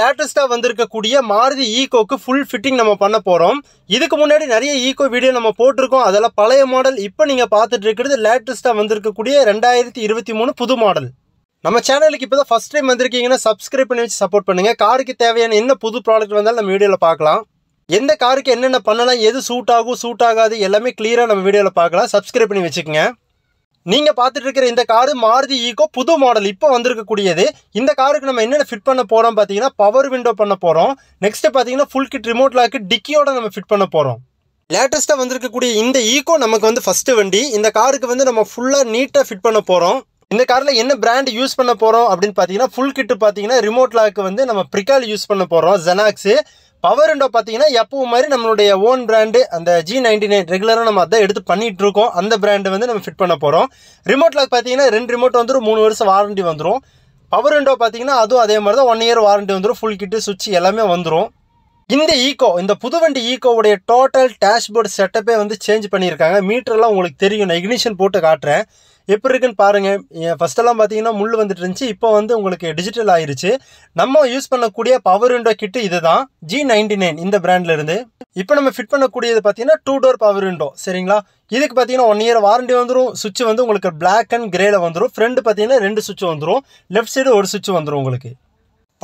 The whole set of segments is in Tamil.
லேட்டஸ்ட்டாக வந்திருக்கக்கூடிய மாருதி ஈகோக்கு ஃபுல் ஃபிட்டிங் நம்ம பண்ண போகிறோம் இதுக்கு முன்னாடி நிறைய ஈகோ வீடியோ நம்ம போட்டிருக்கோம் அதெல்லாம் பழைய மாடல் இப்போ நீங்கள் பார்த்துட்டு இருக்கிறது லேட்டஸ்ட்டாக வந்திருக்கக்கூடிய ரெண்டாயிரத்தி இருபத்தி மூணு புது மாடல் நம்ம சேனலுக்கு இப்போ தான் ஃபஸ்ட் டைம் வந்திருக்கீங்கன்னா சப்ஸ்கிரைப் பண்ணி வச்சு சப்போர்ட் பண்ணுங்கள் காருக்கு தேவையான என்ன புது ப்ராடக்ட் வந்தாலும் நம்ம வீடியோவில் பார்க்கலாம் எந்த காருக்கு என்னென்ன பண்ணலாம் எது சூட் ஆகும் சூட் ஆகாது எல்லாமே கிளியராக நம்ம வீடியோவில் பார்க்கலாம் சப்ஸ்கிரைப் பண்ணி வச்சுக்கோங்க நீங்கள் பார்த்துட்டு இருக்கிற இந்த காரு மாருதி ஈகோ புது மாடல் இப்போ வந்திருக்கக்கூடியது இந்த காருக்கு நம்ம என்னென்ன ஃபிட் பண்ண போகிறோம் பார்த்தீங்கன்னா பவர் விண்டோ பண்ண போகிறோம் நெக்ஸ்ட் பார்த்தீங்கன்னா ஃபுல் கிட் ரிமோட் லாக்கு டிக்கியோட நம்ம ஃபிட் பண்ண போகிறோம் லேட்டஸ்ட்டாக வந்திருக்கக்கூடிய இந்த ஈகோ நமக்கு வந்து ஃபர்ஸ்ட் வண்டி இந்த காருக்கு வந்து நம்ம ஃபுல்லாக நீட்டாக ஃபிட் பண்ண போகிறோம் இந்த காரில் என்ன பிராண்ட் யூஸ் பண்ண போகிறோம் அப்படின்னு பார்த்தீங்கன்னா ஃபுல் கிட்டு பார்த்தீங்கன்னா ரிமோட் லாக்கு வந்து நம்ம பிரிக்கால் யூஸ் பண்ண போகிறோம் ஜெனாக்ஸு பவர் விண்டோ பார்த்தீங்கன்னா எப்பவும் மாதிரி நம்மளுடைய ஓன் பிராண்டு அந்த ஜி நைன்டி நைன் ரெகுலராக நம்ம அதை எடுத்து பண்ணிகிட்டு இருக்கோம் அந்த பிராண்டு வந்து நம்ம ஃபிட் பண்ண போகிறோம் ரிமோட்டில் பார்த்தீங்கன்னா ரெண்டு ரிமோட் வந்துடும் மூணு வருஷம் வாரண்டி வந்துடும் பவர் விண்டோ பார்த்தீங்கன்னா அதுவும் அதே மாதிரி தான் ஒன் இயர் வாரண்டி வந்துடும் ஃபுல் கிட்டு சுவிட்ச் எல்லாமே வந்துடும் இந்த ஈகோ இந்த புது வண்டி ஈகோவுடைய டோட்டல் டேஷ்போர்ட் செட்டப்பே வந்து சேஞ்ச் பண்ணியிருக்காங்க மீட்டர்லாம் உங்களுக்கு தெரியும் நான் இக்னிஷன் போட்டு காட்டுறேன் எப்படி இருக்குன்னு பாருங்கள் ஃபஸ்ட்டெல்லாம் பார்த்தீங்கன்னா முள் வந்துட்டு இருந்துச்சு இப்போ வந்து உங்களுக்கு டிஜிட்டல் ஆயிருச்சு நம்ம யூஸ் பண்ணக்கூடிய பவர் விண்டோ கிட்டு இது தான் ஜி நைன்டி நைன் இந்த பிராண்ட்லேருந்து இப்போ நம்ம ஃபிட் பண்ணக்கூடியது பார்த்தீங்கன்னா டூ டோர் பவர் விண்டோ சரிங்களா இதுக்கு பார்த்தீங்கன்னா ஒன் இயர் வாரண்டி வந்துடும் சுவிட்சு வந்து உங்களுக்கு பிளாக் அண்ட் கிரேல வந்துடும் ஃப்ரண்ட் பார்த்தீங்கன்னா ரெண்டு சுவிட்ச் வந்துடும் லெஃப்ட் சைடு ஒரு சுவிட்ச் வந்துடும் உங்களுக்கு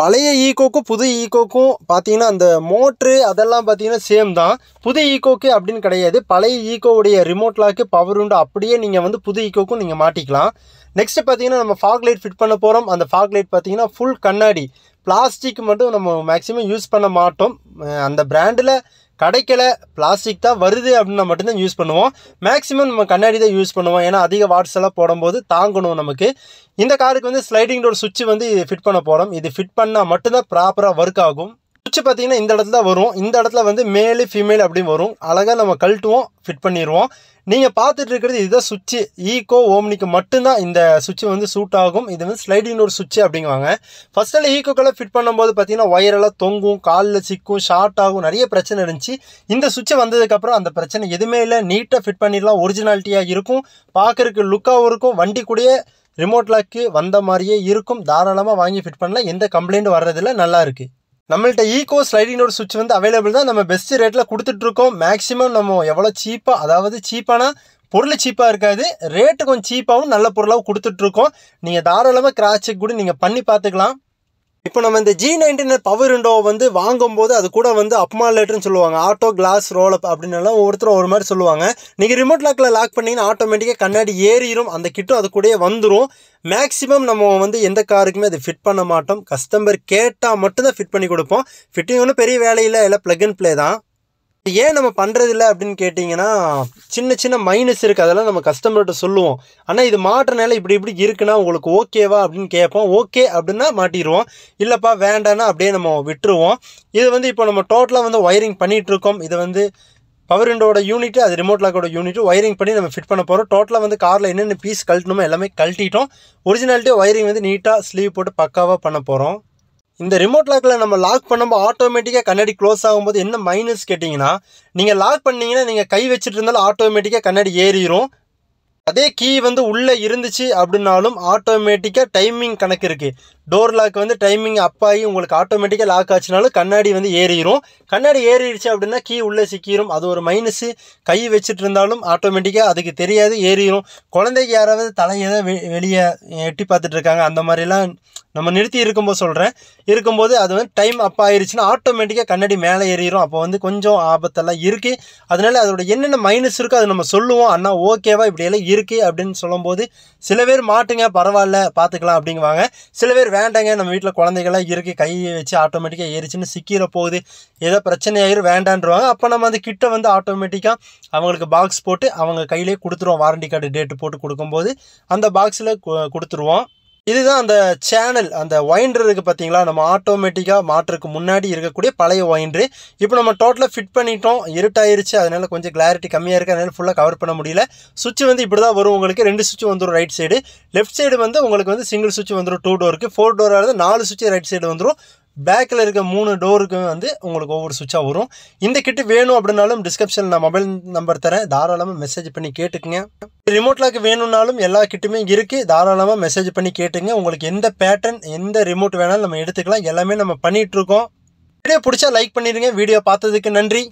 பழைய ஈகோக்கும் புது ஈகோக்கும் பார்த்தீங்கன்னா அந்த மோட்ரு அதெல்லாம் பார்த்தீங்கன்னா சேம் தான் புது ஈகோக்கு அப்படின்னு கிடையாது பழைய ஈகோவுடைய ரிமோட் லாக்கு பவர் உண்டு அப்படியே நீங்கள் வந்து புது ஈகோக்கும் நீங்கள் மாட்டிக்கலாம் நெக்ஸ்ட்டு பார்த்தீங்கன்னா நம்ம ஃபாக் லைட் ஃபிட் பண்ண போகிறோம் அந்த ஃபாக் லைட் பார்த்தீங்கன்னா ஃபுல் கண்ணாடி பிளாஸ்டிக் மட்டும் நம்ம மேக்ஸிமம் யூஸ் பண்ண மாட்டோம் அந்த பிராண்டில் கிடைக்கல பிளாஸ்டிக் தான் வருது அப்படின்னா மட்டும்தான் யூஸ் பண்ணுவோம் மேக்ஸிமம் நம்ம கண்ணாடி தான் யூஸ் பண்ணுவோம் ஏன்னா அதிக வாட்ஸ் எல்லாம் போடும்போது தாங்கணும் நமக்கு இந்த காருக்கு வந்து ஸ்லைடிங் டோர் சுவிட்ச் வந்து இது ஃபிட் பண்ண போகிறோம் இது ஃபிட் பண்ணால் மட்டும்தான் ப்ராப்பராக ஒர்க் ஆகும் சுவிட்ச் பார்த்தீங்கன்னா இந்த இடத்துல வரும் இந்த இடத்துல வந்து மேலு ஃபீமேல் அப்படின்னு வரும் அழகாக நம்ம கழட்டுவோம் ஃபிட் பண்ணிடுவோம் நீங்கள் பார்த்துட்டு இருக்கிறது இதுதான் சுவிட்சு ஈகோ ஓம்னிக்கு மட்டும்தான் இந்த சுவிட்சு வந்து சூட் ஆகும் இது வந்து ஸ்லைடிங் ஒரு சுவிட்சு அப்படிங்குவாங்க ஃபஸ்ட்டில் ஈகோக்கெல்லாம் ஃபிட் பண்ணும்போது பார்த்தீங்கன்னா ஒயரெல்லாம் தொங்கும் காலில் சிக்கும் ஷார்ட் ஆகும் நிறைய பிரச்சனை இருந்துச்சு இந்த சுவிட்சை வந்ததுக்கப்புறம் அந்த பிரச்சனை எதுவுமே இல்லை நீட்டாக ஃபிட் பண்ணிடலாம் ஒரிஜினாலிட்டியாக இருக்கும் பார்க்குறக்கு லுக்காகவும் இருக்கும் வண்டி கூடயே ரிமோட் லாக்கு வந்த மாதிரியே இருக்கும் தாராளமாக வாங்கி ஃபிட் பண்ணலாம் எந்த கம்ப்ளைண்ட் வர்றதில்ல நல்லாயிருக்கு நம்மள்ட்ட ஈகோ ஸ்லைடினோட சுவிட்ச் வந்து அவைலபிள் தான் நம்ம பெஸ்ட் ரேட்டில் கொடுத்துட்ருக்கோம் மேக்ஸிமம் நம்ம எவ்வளோ சீப்பாக அதாவது சீப்பானால் பொருள் சீப்பாக இருக்காது ரேட்டு கொஞ்சம் சீப்பாகவும் நல்ல பொருளாகவும் கொடுத்துட்ருக்கோம் நீங்கள் தாராளமாக கிராச் கூட நீங்கள் பண்ணி பார்த்துக்கலாம் இப்போ நம்ம இந்த ஜி நைன்டீன் பவர் விண்டோ வந்து வாங்கும்போது அது கூட வந்து அப்மா லேட்டர்னு சொல்லுவாங்க ஆட்டோ கிளாஸ் ரோலப் அப்படின்னு எல்லாம் ஒவ்வொருத்தரும் ஒரு மாதிரி சொல்லுவாங்க நீங்கள் ரிமோட் லாக்கில் லாக் பண்ணிங்கன்னா ஆட்டோமேட்டிக்காக கண்ணாடி ஏறிடும் அந்த கிட்டும் அது கூட வந்துடும் மேக்ஸிமம் நம்ம வந்து எந்த காருக்குமே அது ஃபிட் பண்ண மாட்டோம் கஸ்டமர் கேட்டால் மட்டும்தான் ஃபிட் பண்ணி கொடுப்போம் ஃபிட்டிங் ஒன்றும் பெரிய வேலையில் இல்லை ப்ளக் அண்ட் ப்ளே தான் ஏன் நம்ம பண்ணுறதில்ல அப்படின்னு கேட்டிங்கன்னா சின்ன சின்ன மைனஸ் இருக்குது அதெல்லாம் நம்ம கஸ்டமர்கிட்ட சொல்லுவோம் ஆனால் இது மாட்டுறனால இப்படி இப்படி இருக்குன்னா உங்களுக்கு ஓகேவா அப்படின்னு கேட்போம் ஓகே அப்படின்னா மாட்டிடுவோம் இல்லைப்பா வேண்டான்னா அப்படியே நம்ம விட்டுருவோம் இது வந்து இப்போ நம்ம டோட்டலாக வந்து ஒயரிங் பண்ணிகிட்ருக்கோம் இதை வந்து பவர் விண்டோட யூனிட்டு அது ரிமோட் லாக்கோட யூனிட்டு ஒயரிங் பண்ணி நம்ம ஃபிட் பண்ண போகிறோம் டோட்டலாக வந்து காரில் என்னென்ன பீஸ் கழட்டணுமோ எல்லாமே கழட்டிட்டோம் ஒரிஜினாலிட்டியாக ஒயரிங் வந்து நீட்டாக ஸ்லீவ் போட்டு பக்காவாக பண்ண போகிறோம் இந்த ரிமோட் லாக்கில் நம்ம லாக் பண்ணும்போது ஆட்டோமேட்டிக்காக கண்ணாடி க்ளோஸ் ஆகும்போது என்ன மைனஸ் கேட்டிங்கன்னா நீங்கள் லாக் பண்ணிங்கன்னா நீங்கள் கை வச்சுட்டு இருந்தாலும் ஆட்டோமேட்டிக்காக கண்ணாடி ஏறிடும் அதே கீ வந்து உள்ளே இருந்துச்சு அப்படின்னாலும் ஆட்டோமேட்டிக்காக டைமிங் கணக்கு இருக்குது டோர் லாக் வந்து டைமிங் அப்பாகி உங்களுக்கு ஆட்டோமேட்டிக்காக லாக் ஆச்சுனாலும் கண்ணாடி வந்து ஏறிடும் கண்ணாடி ஏறிடுச்சு அப்படின்னா கீ உள்ளே சிக்கிரும் அது ஒரு மைனஸு கை வச்சுட்டு இருந்தாலும் ஆட்டோமேட்டிக்காக அதுக்கு தெரியாது ஏறிடும் குழந்தைக்கு யாராவது தலையை தான் வெளியே எட்டி பார்த்துட்ருக்காங்க அந்த மாதிரிலாம் நம்ம நிறுத்தி இருக்கும்போது சொல்கிறேன் இருக்கும்போது அது வந்து டைம் அப் ஆயிடுச்சுன்னா ஆட்டோமேட்டிக்காக கண்ணாடி மேலே ஏறிடும் அப்போ வந்து கொஞ்சம் ஆபத்தெல்லாம் இருக்குது அதனால அதோட என்னென்ன மைனஸ் இருக்கோ அது நம்ம சொல்லுவோம் அண்ணா ஓகேவா இப்படியெல்லாம் இருக்குது அப்படின்னு சொல்லும்போது சில பேர் மாட்டுங்க பரவாயில்ல பார்த்துக்கலாம் அப்படிங்குவாங்க சில பேர் வேண்டாங்க நம்ம வீட்டில் குழந்தைகள்லாம் இருக்குது கையை வச்சு ஆட்டோமேட்டிக்காக ஏறிச்சின்னு சிக்கிற போகுது ஏதோ பிரச்சனை ஆயிரும் வேண்டான்றவாங்க அப்போ நம்ம அந்த கிட்டை வந்து ஆட்டோமேட்டிக்காக அவங்களுக்கு பாக்ஸ் போட்டு அவங்க கையிலே கொடுத்துருவோம் வாரண்டி கார்டு டேட்டு போட்டு கொடுக்கும்போது அந்த பாக்ஸில் கொடுத்துருவோம் இதுதான் அந்த சேனல் அந்த ஒயிண்டர் இருக்குது பார்த்தீங்களா நம்ம ஆட்டோமேட்டிக்காக மாற்றுறதுக்கு முன்னாடி இருக்கக்கூடிய பழைய ஒயிண்டரு இப்போ நம்ம டோட்டலாக ஃபிட் பண்ணிட்டோம் இருட்டாயிருச்சு அதனால் கொஞ்சம் கிளாரிட்டி கம்மியாக இருக்குது அதனால் ஃபுல்லாக கவர் பண்ண முடியல சுவிட்ச் வந்து இப்படி தான் வரும் உங்களுக்கு ரெண்டு சுவிட்ச் வந்துடும் ரைட் சைடு லெஃப்ட் சைடு வந்து உங்களுக்கு வந்து சிங்கிள் சுவிட்ச் வந்துடும் டூ டோருக்கு ஃபோர் டோராக இருந்தால் நாலு சுவிட்ச் ரைட் சைடு வந்துடும் பேக்கில் இருக்க மூணு டோருக்கும் வந்து உங்களுக்கு ஒவ்வொரு சுவிட்சாக வரும் இந்த கிட்டு வேணும் அப்படின்னாலும் டிஸ்கிரிப்ஷனில் நான் மொபைல் நம்பர் தரேன் தாராளமாக மெசேஜ் பண்ணி கேட்டுக்குங்க ரிமோட் லாக் வேணும்னாலும் எல்லா கிட்டுமே இருக்குது தாராளமாக மெசேஜ் பண்ணி கேட்டுங்க உங்களுக்கு எந்த பேட்டர்ன் எந்த ரிமோட் வேணாலும் நம்ம எடுத்துக்கலாம் எல்லாமே நம்ம பண்ணிகிட்ருக்கோம் வீடியோ பிடிச்சா லைக் பண்ணிடுங்க வீடியோ பார்த்ததுக்கு நன்றி